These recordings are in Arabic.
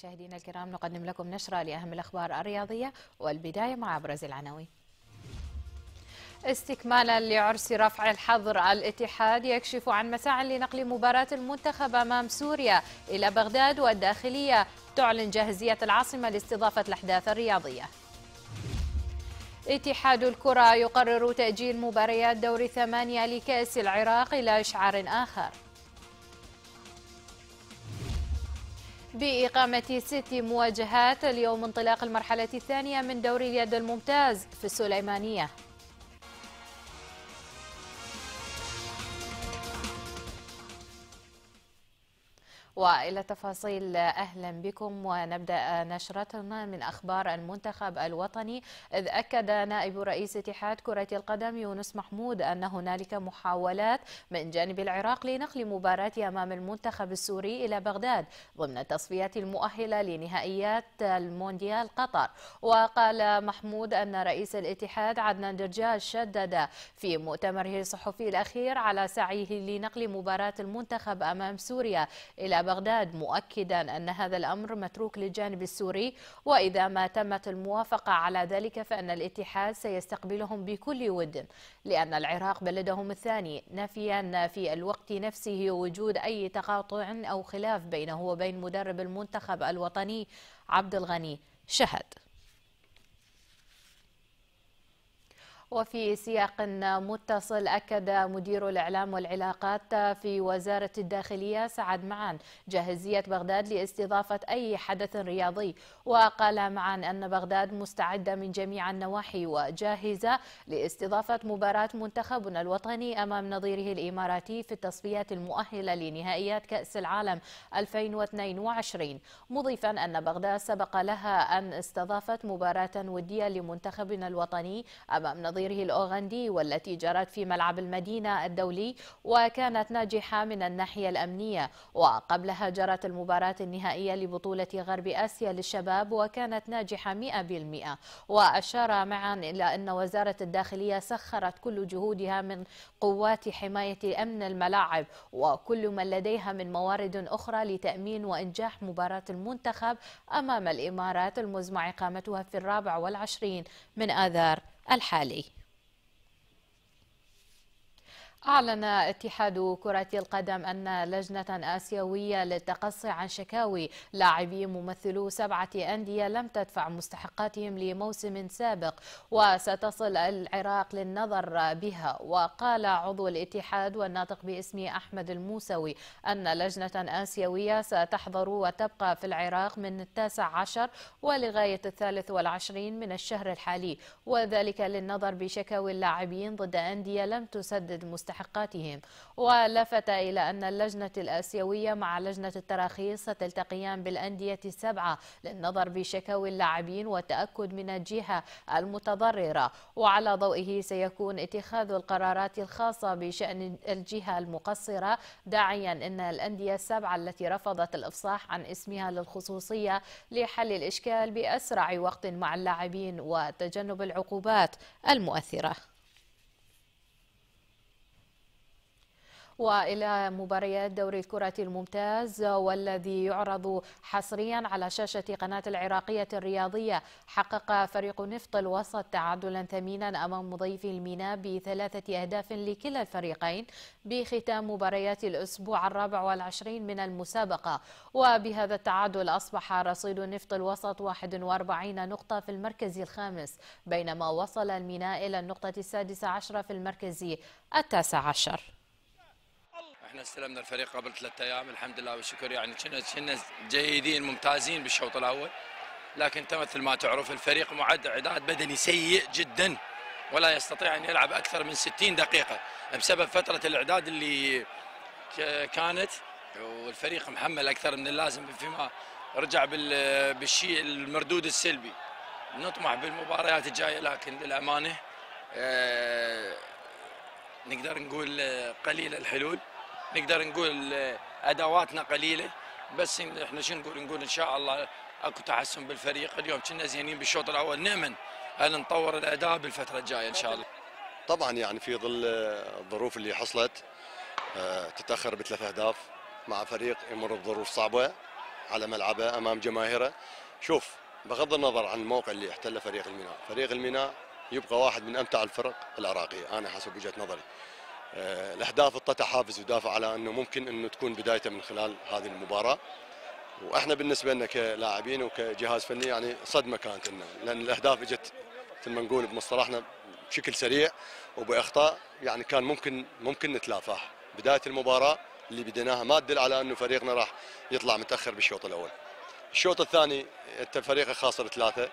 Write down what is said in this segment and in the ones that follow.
مشاهدينا الكرام نقدم لكم نشرة لأهم الأخبار الرياضية والبداية مع أبرز العناوين استكمالا لعرس رفع الحظر الاتحاد يكشف عن مساع لنقل مباراة المنتخب أمام سوريا إلى بغداد والداخلية تعلن جاهزية العاصمة لاستضافة الأحداث الرياضية اتحاد الكرة يقرر تأجيل مباريات دور ثمانية لكأس العراق إلى إشعار آخر بإقامة ست مواجهات اليوم انطلاق المرحلة الثانية من دوري اليد الممتاز في السليمانية والى تفاصيل اهلا بكم ونبدا نشرتنا من اخبار المنتخب الوطني اذ اكد نائب رئيس اتحاد كره القدم يونس محمود ان هنالك محاولات من جانب العراق لنقل مباراه امام المنتخب السوري الى بغداد ضمن التصفيات المؤهله لنهائيات المونديال قطر وقال محمود ان رئيس الاتحاد عدنان درجال شدد في مؤتمره الصحفي الاخير على سعيه لنقل مباراه المنتخب امام سوريا الى بغداد مؤكدا أن هذا الأمر متروك للجانب السوري وإذا ما تمت الموافقة على ذلك فإن الاتحاد سيستقبلهم بكل ود لأن العراق بلدهم الثاني نفيا في الوقت نفسه وجود أي تقاطع أو خلاف بينه وبين مدرب المنتخب الوطني عبد الغني شهد وفي سياق متصل أكد مدير الإعلام والعلاقات في وزارة الداخلية سعد معان جاهزية بغداد لاستضافة أي حدث رياضي وقال معان أن بغداد مستعدة من جميع النواحي وجاهزة لاستضافة مباراة منتخبنا الوطني أمام نظيره الإماراتي في التصفيات المؤهلة لنهائيات كأس العالم 2022 مضيفا أن بغداد سبق لها أن استضافت مباراة ودية لمنتخبنا الوطني أمام نظيره نظيره الأوغندي والتي جرت في ملعب المدينة الدولي وكانت ناجحة من الناحية الأمنية وقبلها جرت المباراة النهائية لبطولة غرب آسيا للشباب وكانت ناجحة 100% وأشار معا إلى أن وزارة الداخلية سخرت كل جهودها من قوات حماية أمن الملاعب وكل ما لديها من موارد أخرى لتأمين وإنجاح مباراة المنتخب أمام الإمارات المزمع إقامتها في الرابع والعشرين من آذار الحالي أعلن اتحاد كرة القدم أن لجنة آسيوية للتقصي عن شكاوي لاعبي ممثلو سبعة أندية لم تدفع مستحقاتهم لموسم سابق وستصل العراق للنظر بها وقال عضو الاتحاد والناطق باسم أحمد الموسوي أن لجنة آسيوية ستحضر وتبقى في العراق من التاسع عشر ولغاية الثالث والعشرين من الشهر الحالي وذلك للنظر بشكاوي اللاعبين ضد أندية لم تسدد مستحقاتهم مستحقاتهم ولفت إلى أن اللجنة الآسيوية مع لجنة التراخيص ستلتقيان بالأندية السبعة للنظر بشكاوي اللاعبين والتأكد من الجهة المتضررة وعلى ضوئه سيكون اتخاذ القرارات الخاصة بشأن الجهة المقصرة داعيا أن الأندية السبعة التي رفضت الإفصاح عن اسمها للخصوصية لحل الإشكال بأسرع وقت مع اللاعبين وتجنب العقوبات المؤثرة والى مباريات دوري الكره الممتاز والذي يعرض حصريا على شاشه قناه العراقيه الرياضيه حقق فريق نفط الوسط تعادلا ثمينا امام مضيفي الميناء بثلاثه اهداف لكلا الفريقين بختام مباريات الاسبوع الرابع والعشرين من المسابقه وبهذا التعادل اصبح رصيد نفط الوسط 41 نقطه في المركز الخامس بينما وصل الميناء الى النقطه السادسه عشره في المركز التاسع عشر احنا استلمنا الفريق قبل ثلاثة ايام الحمد لله والشكر يعني كنا كنا جيدين ممتازين بالشوط الاول لكن انت مثل ما تعرف الفريق معد اعداد بدني سيء جدا ولا يستطيع ان يلعب اكثر من 60 دقيقه بسبب فتره الاعداد اللي كانت والفريق محمل اكثر من اللازم فيما رجع بالشيء المردود السلبي نطمح بالمباريات الجايه لكن للامانه آه، نقدر نقول قليل الحلول نقدر نقول ادواتنا قليله بس احنا شو نقول نقول ان شاء الله اكو تحسن بالفريق اليوم كنا زينين بالشوط الاول نامن ان نطور الاداء بالفتره الجايه ان شاء الله طبعا يعني في ظل الظروف اللي حصلت آه، تتاخر بثلاث اهداف مع فريق يمر بظروف صعبه على ملعبه امام جماهيره شوف بغض النظر عن الموقع اللي احتله فريق الميناء فريق الميناء يبقى واحد من امتع الفرق العراقيه انا حسب وجهه نظري آه، الاهداف اعطته حافز ودافع على انه ممكن انه تكون بدايته من خلال هذه المباراه واحنا بالنسبه لنا كلاعبين وكجهاز فني يعني صدمه كانت لنا لان الاهداف اجت مثل ما نقول بمصطلحنا بشكل سريع وباخطاء يعني كان ممكن ممكن نتلافاه بدايه المباراه اللي بديناها ما تدل على انه فريقنا راح يطلع متاخر بالشوط الاول. الشوط الثاني انت فريقك خاسر ثلاثه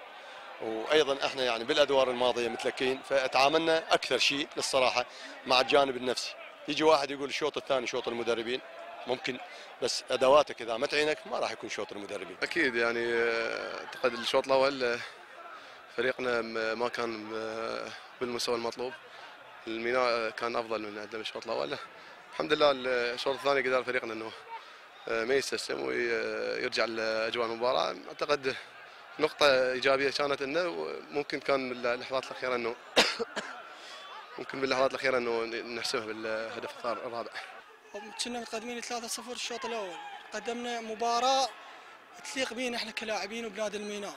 وايضا احنا يعني بالادوار الماضيه متلكين فتعاملنا اكثر شيء للصراحه مع الجانب النفسي يجي واحد يقول الشوط الثاني شوط المدربين ممكن بس ادواتك اذا ما تعينك ما راح يكون شوط المدربين اكيد يعني آه، اعتقد الشوط الاول آه، فريقنا ما كان آه، بالمستوى المطلوب الميناء كان افضل من عندنا بالشوط الاول الحمد لله الشوط الثاني قدر فريقنا انه ما يستسلم ويرجع لاجواء المباراه اعتقد نقطة إيجابية كانت أنه ممكن كان باللحظات الأخيرة أنه ممكن باللحظات الأخيرة أنه نحسبها بالهدف الرابع. كنا متقدمين 3-0 الشوط الأول، قدمنا مباراة تليق بينا احنا كلاعبين وبنادي الميناء.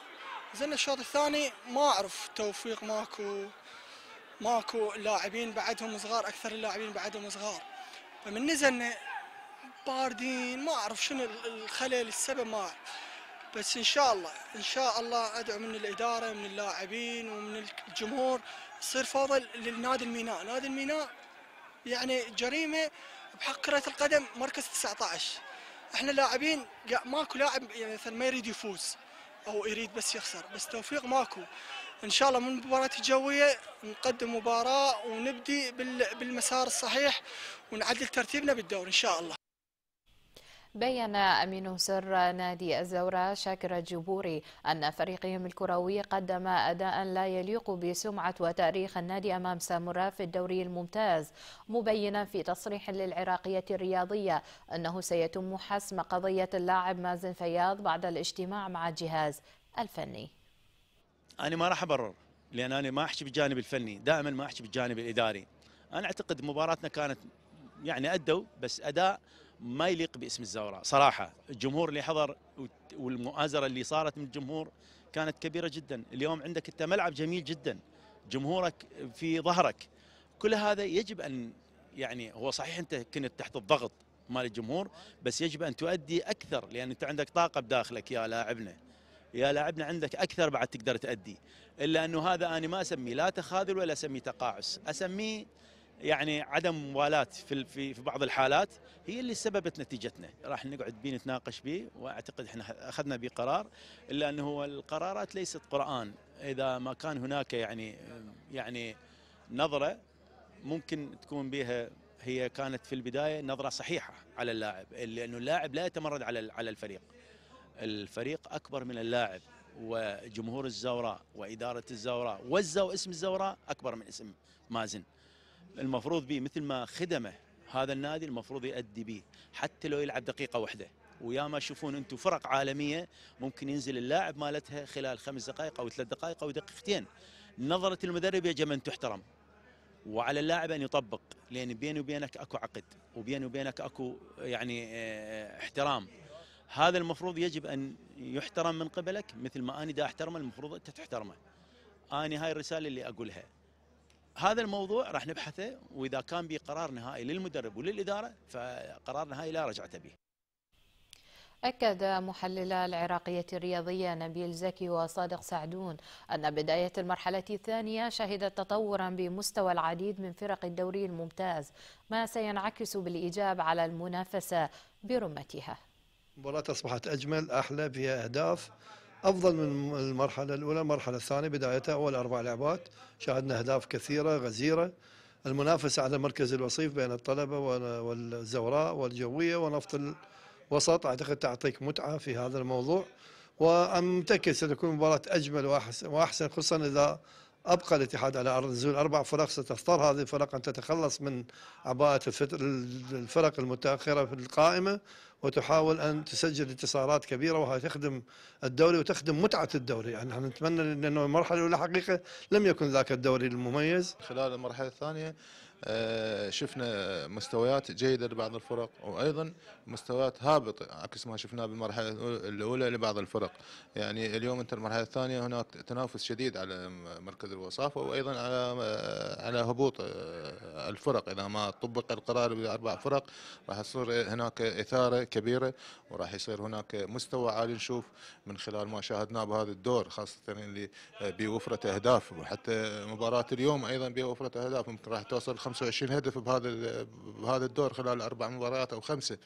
زين الشوط الثاني ما أعرف توفيق ماكو ماكو لاعبين بعدهم صغار أكثر اللاعبين بعدهم صغار. فمن نزلنا باردين ما أعرف شنو الخلل السبب ما أعرف. بس ان شاء الله ان شاء الله ادعو من الاداره من اللاعبين ومن الجمهور يصير فضل للنادي الميناء، نادي الميناء يعني جريمه بحق كره القدم مركز 19 احنا لاعبين ماكو لاعب يعني مثلا ما يريد يفوز او يريد بس يخسر بس توفيق ماكو ان شاء الله من المباراه الجويه نقدم مباراه ونبدي بالمسار الصحيح ونعدل ترتيبنا بالدوري ان شاء الله بين أمين سر نادي الزورة شاكر الجبوري أن فريقهم الكروي قدم أداء لا يليق بسمعة وتاريخ النادي أمام سامورا في الدوري الممتاز مبينا في تصريح للعراقية الرياضية أنه سيتم حسم قضية اللاعب مازن فياض بعد الاجتماع مع الجهاز الفني أنا ما راح أبرر لأن أنا ما أحكي بالجانب الفني دائما ما أحكي بالجانب الإداري أنا أعتقد مباراتنا كانت يعني أدوا بس أداء ما يليق باسم الزوراء صراحه الجمهور اللي حضر والمؤازره اللي صارت من الجمهور كانت كبيره جدا اليوم عندك انت ملعب جميل جدا جمهورك في ظهرك كل هذا يجب ان يعني هو صحيح انت كنت تحت الضغط مال الجمهور بس يجب ان تؤدي اكثر لان انت عندك طاقه بداخلك يا لاعبنا يا لاعبنا عندك اكثر بعد تقدر تؤدي الا انه هذا انا ما اسميه لا تخاذل ولا اسميه تقاعس اسميه يعني عدم مبالاه في في بعض الحالات هي اللي سببت نتيجتنا راح نقعد بيه نتناقش بيه واعتقد احنا اخذنا به قرار الا انه هو القرارات ليست قران اذا ما كان هناك يعني يعني نظره ممكن تكون بها هي كانت في البدايه نظره صحيحه على اللاعب لانه اللاعب لا يتمرد على على الفريق الفريق اكبر من اللاعب وجمهور الزوراء واداره الزوراء والزو اسم الزوراء اكبر من اسم مازن المفروض به مثل ما خدمه هذا النادي المفروض يؤدي به حتى لو يلعب دقيقه واحده ويا ما تشوفون انتم فرق عالميه ممكن ينزل اللاعب مالتها خلال خمس دقائق او ثلاث دقائق او دقيقتين نظره المدرب يجب ان تحترم وعلى اللاعب ان يطبق لان بيني وبينك اكو عقد وبيني وبينك اكو يعني اه احترام هذا المفروض يجب ان يحترم من قبلك مثل ما انا دا احترمه المفروض انت تحترمه انا هاي الرساله اللي اقولها هذا الموضوع راح نبحثه واذا كان به قرار نهائي للمدرب وللاداره فقرار نهائي لا رجعه به. أكد محللا العراقية الرياضية نبيل زكي وصادق سعدون أن بداية المرحلة الثانية شهدت تطورا بمستوى العديد من فرق الدوري الممتاز ما سينعكس بالإيجاب على المنافسة برمتها مباراة أصبحت أجمل أحلى فيها أهداف افضل من المرحله الاولى، المرحله الثانيه بدايتها اول اربع لعبات شاهدنا اهداف كثيره غزيره المنافسه على مركز الوصيف بين الطلبه والزوراء والجويه ونفط الوسط اعتقد تعطيك متعه في هذا الموضوع ومتاكد ستكون مباراه اجمل واحسن واحسن خصوصا اذا أبقى الاتحاد على أرض نزول أربع فرق ستضطر هذه الفرق أن تتخلص من عباءة الفرق المتأخرة في القائمة وتحاول أن تسجل انتصارات كبيرة وهي تخدم الدوري وتخدم متعة الدوري يعني احنا نتمنى لأنه المرحلة الأولى حقيقة لم يكن ذاك الدوري المميز خلال المرحلة الثانية آه، شفنا مستويات جيده لبعض الفرق وايضا مستويات هابطه عكس ما شفناه بالمرحله الاولى لبعض الفرق يعني اليوم انت المرحله الثانيه هناك تنافس شديد على مركز الوصافه وايضا على على هبوط آه، الفرق اذا ما طبق القرار باربع فرق راح يصير هناك اثاره كبيره وراح يصير هناك مستوى عالي نشوف من خلال ما شاهدناه بهذا الدور خاصه اللي بوفره اهداف وحتى مباراه اليوم ايضا بوفره اهداف ممكن راح توصل 25 هدف بهذا بهذا الدور خلال اربع مباريات او خمسه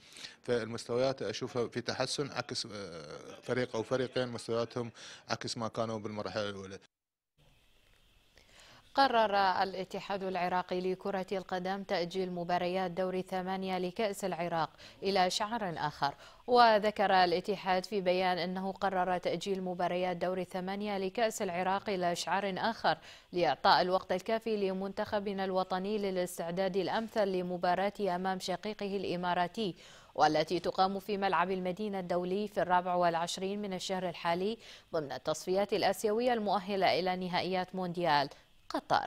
فالمستويات اشوفها في تحسن عكس آه، فريق او فريقين مستوياتهم عكس ما كانوا بالمرحله الاولى قرر الاتحاد العراقي لكرة القدم تأجيل مباريات دور الثمانية لكأس العراق إلى شهر آخر وذكر الاتحاد في بيان أنه قرر تأجيل مباريات دور الثمانية لكأس العراق إلى شهر آخر لإعطاء الوقت الكافي لمنتخبنا الوطني للاستعداد الأمثل لمباراة أمام شقيقه الإماراتي والتي تقام في ملعب المدينة الدولي في الرابع والعشرين من الشهر الحالي ضمن التصفيات الآسيوية المؤهلة إلى نهائيات مونديال قطر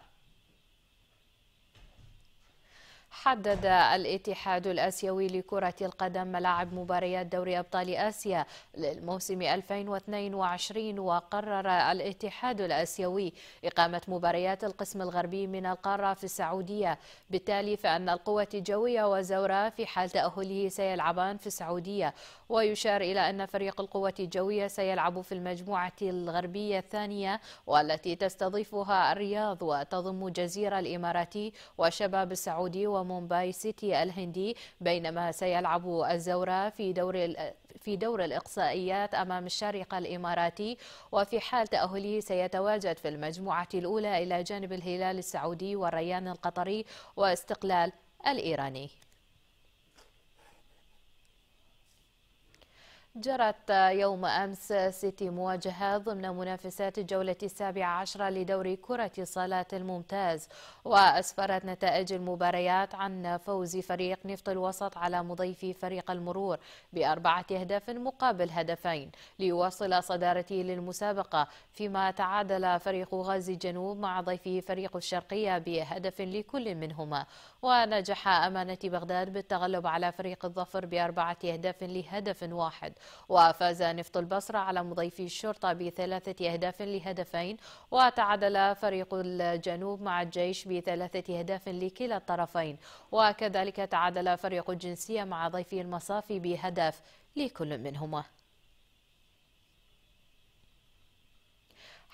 حدد الاتحاد الآسيوي لكرة القدم ملاعب مباريات دوري أبطال آسيا للموسم 2022 وقرر الاتحاد الآسيوي إقامة مباريات القسم الغربي من القارة في السعودية بالتالي فأن القوة الجوية وزورا في حال تأهله سيلعبان في السعودية ويشار إلى أن فريق القوة الجوية سيلعب في المجموعة الغربية الثانية والتي تستضيفها الرياض وتضم جزيرة الإماراتي وشباب السعودي ومومباي سيتي الهندي بينما سيلعب الزورة في دور في دور الإقصائيات أمام الشارقة الإماراتي وفي حال تأهله سيتواجد في المجموعة الأولى إلى جانب الهلال السعودي والريان القطري واستقلال الإيراني جرت يوم أمس ست مواجهة ضمن منافسات الجولة السابعة عشرة لدوري كرة صالة الممتاز وأسفرت نتائج المباريات عن فوز فريق نفط الوسط على مضيف فريق المرور بأربعة أهداف مقابل هدفين ليواصل صدارته للمسابقة فيما تعادل فريق غازي الجنوب مع ضيفه فريق الشرقية بهدف لكل منهما ونجح أمانة بغداد بالتغلب على فريق الظفر بأربعة أهداف لهدف واحد وفاز نفط البصرة على مضيفي الشرطة بثلاثة أهداف لهدفين وتعادل فريق الجنوب مع الجيش بثلاثة أهداف لكلا الطرفين وكذلك تعادل فريق الجنسية مع ضيفي المصافي بهدف لكل منهما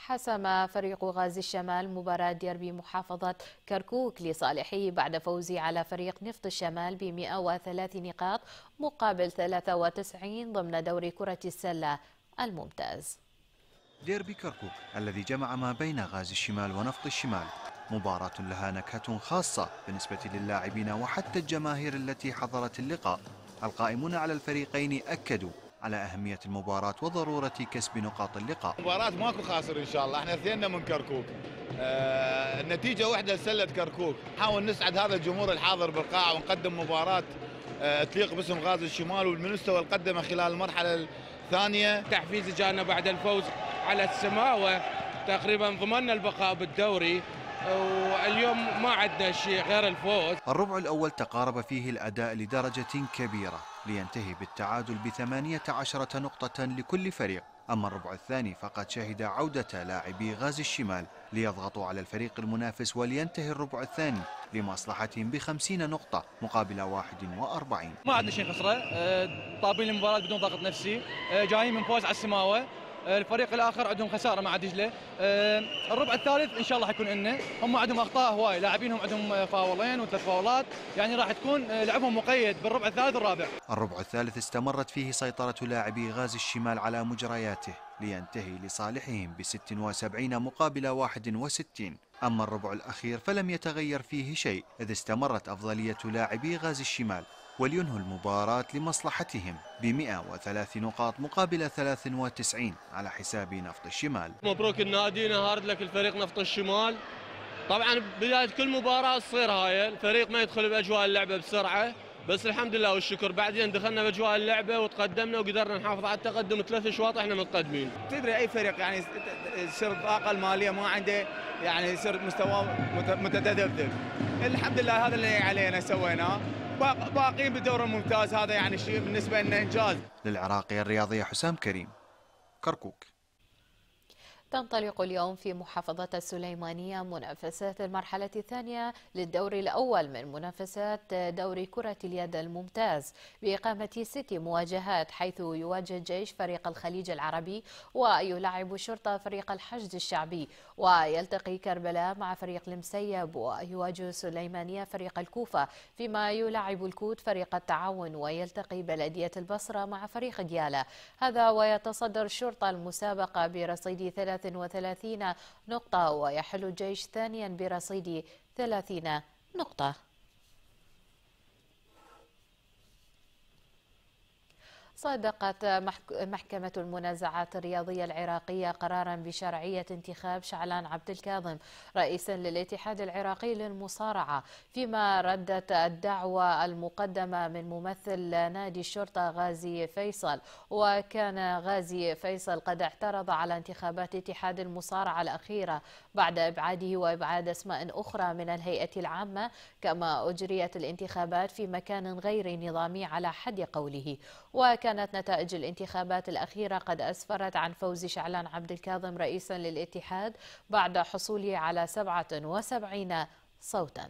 حسم فريق غازي الشمال مباراة ديربي محافظة كركوك لصالحه بعد فوزه على فريق نفط الشمال ب 103 نقاط مقابل 93 ضمن دوري كرة السلة الممتاز ديربي كركوك الذي جمع ما بين غازي الشمال ونفط الشمال مباراة لها نكهة خاصة بالنسبة للاعبين وحتى الجماهير التي حضرت اللقاء القائمون على الفريقين أكدوا على أهمية المباراة وضرورة كسب نقاط اللقاء مباراة ماكو خاسر إن شاء الله احنا اثنين من كركوك آه النتيجة واحدة لسلة كركوك نحاول نسعد هذا الجمهور الحاضر بالقاعة ونقدم مباراة آه تليق باسم غاز الشمال والمستوى اللي قدمه خلال المرحلة الثانية تحفيز جانا بعد الفوز على السماوة تقريبا ضمننا البقاء بالدوري واليوم ما عندنا شيء غير الفوز الربع الأول تقارب فيه الأداء لدرجة كبيرة لينتهي بالتعادل بثمانية عشرة نقطة لكل فريق أما الربع الثاني فقد شهد عودة لاعبي غاز الشمال ليضغطوا على الفريق المنافس ولينتهي الربع الثاني لمصلحتهم بخمسين نقطة مقابل واحد وأربعين ما عندنا شيء خسرة آه، طابين المباراة بدون ضغط نفسي آه، جايين من فوز على السماوة الفريق الاخر عندهم خساره مع دجله آه، الربع الثالث ان شاء الله حيكون لنا هم عندهم اخطاء هواي لاعبينهم عندهم فاولين وثلاث فاولات يعني راح تكون آه، لعبهم مقيد بالربع الثالث والرابع الربع الثالث استمرت فيه سيطره لاعبي غاز الشمال على مجرياته لينتهي لصالحهم ب 76 مقابل 61 أما الربع الأخير فلم يتغير فيه شيء إذ استمرت أفضلية لاعبي غاز الشمال ولينهوا المباراة لمصلحتهم ب 103 نقاط مقابل 93 على حساب نفط الشمال مبروك النادي نهارد لك الفريق نفط الشمال طبعا بداية كل مباراة تصير هاي الفريق ما يدخل بأجواء اللعبة بسرعة بس الحمد لله والشكر بعدين دخلنا باجواء اللعبه وتقدمنا وقدرنا نحافظ على التقدم ثلاث اشواط احنا متقدمين. تدري اي فريق يعني يصير الطاقه الماليه ما عنده يعني يصير مستواه متذبذب. الحمد لله هذا اللي علينا سويناه. باقيين بالدور الممتاز هذا يعني شيء بالنسبه لنا انجاز. للعراقيه الرياضيه حسام كريم كركوك. تنطلق اليوم في محافظة السليمانية منافسات المرحلة الثانية للدور الأول من منافسات دوري كرة اليد الممتاز بإقامة ست مواجهات حيث يواجه الجيش فريق الخليج العربي ويلاعب الشرطة فريق الحشد الشعبي ويلتقي كربلاء مع فريق المسيب ويواجه السليمانية فريق الكوفة فيما يلاعب الكوت فريق التعاون ويلتقي بلدية البصرة مع فريق ديالى هذا ويتصدر الشرطة المسابقة برصيد ثلاث وثلاثين نقطة ويحل الجيش ثانيا برصيد ثلاثين نقطة صادقت محكمة المنازعات الرياضية العراقية قرارا بشرعية انتخاب شعلان عبد الكاظم رئيسا للاتحاد العراقي للمصارعة فيما ردت الدعوة المقدمة من ممثل نادي الشرطة غازي فيصل وكان غازي فيصل قد اعترض على انتخابات اتحاد المصارعة الأخيرة بعد إبعاده وإبعاد أسماء أخرى من الهيئة العامة كما أجريت الانتخابات في مكان غير نظامي على حد قوله وكان كانت نتائج الانتخابات الأخيرة قد أسفرت عن فوز شعلان عبد الكاظم رئيسا للاتحاد بعد حصوله على 77 صوتا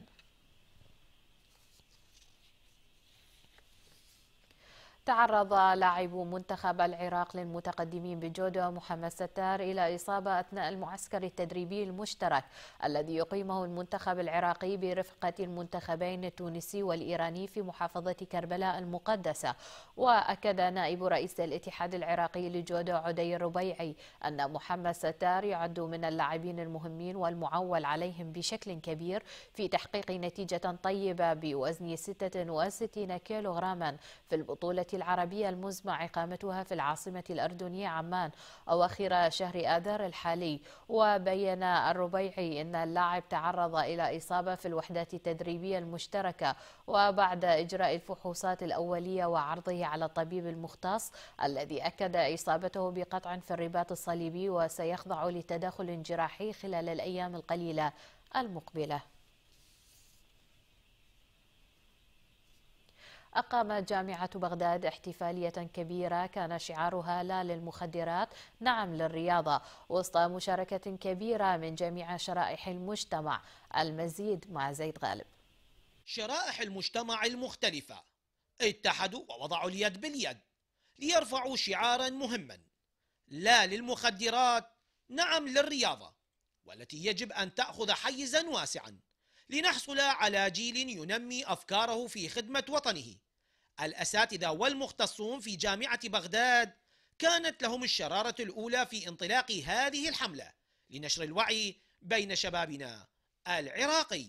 تعرض لاعب منتخب العراق للمتقدمين بجودو محمد ستار إلى إصابة أثناء المعسكر التدريبي المشترك الذي يقيمه المنتخب العراقي برفقة المنتخبين التونسي والإيراني في محافظة كربلاء المقدسة وأكد نائب رئيس الاتحاد العراقي لجودو عدي الربيعي أن محمد ستار يعد من اللاعبين المهمين والمعول عليهم بشكل كبير في تحقيق نتيجة طيبة بوزن 66 كيلوغراما في البطولة العربية المزمع إقامتها في العاصمة الأردنية عمان أواخر شهر آذار الحالي وبين الربيعي أن اللاعب تعرض إلى إصابة في الوحدات التدريبية المشتركة وبعد إجراء الفحوصات الأولية وعرضه على الطبيب المختص الذي أكد إصابته بقطع في الرباط الصليبي وسيخضع لتدخل جراحي خلال الأيام القليلة المقبله أقامت جامعة بغداد احتفالية كبيرة كان شعارها لا للمخدرات نعم للرياضة وسط مشاركة كبيرة من جميع شرائح المجتمع المزيد مع زيد غالب شرائح المجتمع المختلفة اتحدوا ووضعوا اليد باليد ليرفعوا شعارا مهما لا للمخدرات نعم للرياضة والتي يجب أن تأخذ حيزا واسعا لنحصل على جيل ينمي أفكاره في خدمة وطنه الأساتذة والمختصون في جامعة بغداد كانت لهم الشرارة الأولى في انطلاق هذه الحملة لنشر الوعي بين شبابنا العراقي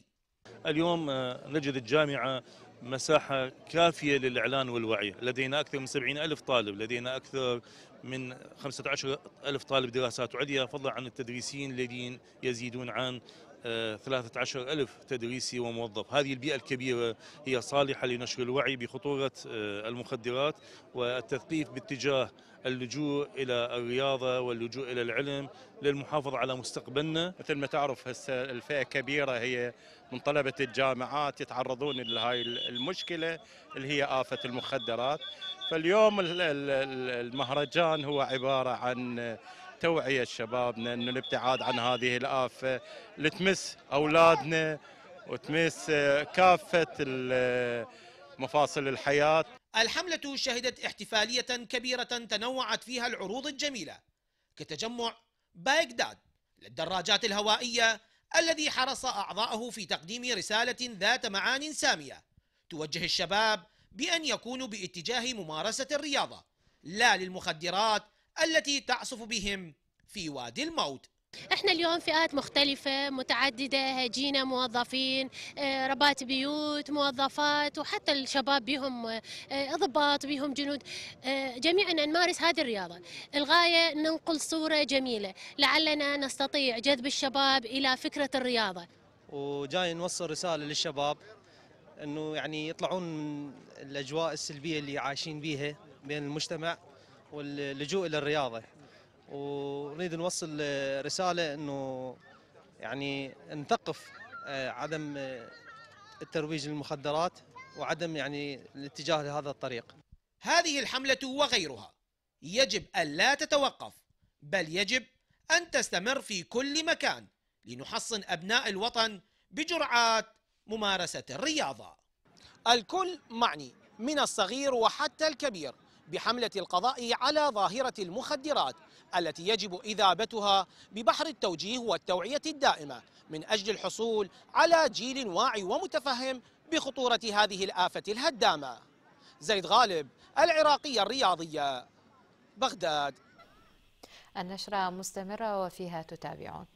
اليوم آه، نجد الجامعة مساحة كافية للإعلان والوعي لدينا أكثر من 70 ألف طالب لدينا أكثر من 15 ألف طالب دراسات عليا فضلا عن التدريسين الذين يزيدون عن 13 ألف تدريسي وموظف هذه البيئة الكبيرة هي صالحة لنشر الوعي بخطورة آه، المخدرات والتثقيف باتجاه اللجوء إلى الرياضة واللجوء إلى العلم للمحافظة على مستقبلنا مثل ما تعرف هسه الفئة كبيرة هي من طلبة الجامعات يتعرضون لهاي المشكلة اللي هي آفة المخدرات فاليوم المهرجان هو عبارة عن توعيه شبابنا انه الابتعاد عن هذه الافه اللي تمس اولادنا وتمس آه، كافه آه، مفاصل الحياه. الحمله شهدت احتفاليه كبيره تنوعت فيها العروض الجميله كتجمع بايكداد للدراجات الهوائيه الذي حرص أعضائه في تقديم رساله ذات معان ساميه توجه الشباب بان يكونوا باتجاه ممارسه الرياضه لا للمخدرات التي تعصف بهم في وادي الموت احنا اليوم فئات مختلفة متعددة هجينة موظفين آه، ربات بيوت موظفات وحتى الشباب بهم آه، ضباط بهم جنود آه، جميعنا نمارس هذه الرياضة الغاية ننقل صورة جميلة لعلنا نستطيع جذب الشباب إلى فكرة الرياضة وجاي نوصل رسالة للشباب أنه يعني يطلعون من الأجواء السلبية اللي عايشين بيها بين المجتمع واللجوء الى الرياضه ونريد نوصل رساله انه يعني نثقف آه، عدم آه، الترويج للمخدرات وعدم يعني الاتجاه لهذا الطريق هذه الحملة وغيرها يجب أن لا تتوقف بل يجب أن تستمر في كل مكان لنحصن أبناء الوطن بجرعات ممارسة الرياضة الكل معني من الصغير وحتى الكبير بحملة القضاء على ظاهرة المخدرات التي يجب إذابتها ببحر التوجيه والتوعية الدائمة من أجل الحصول على جيل واعي ومتفهم بخطورة هذه الآفة الهدامة زيد غالب العراقية الرياضية بغداد النشرة مستمرة وفيها تتابعون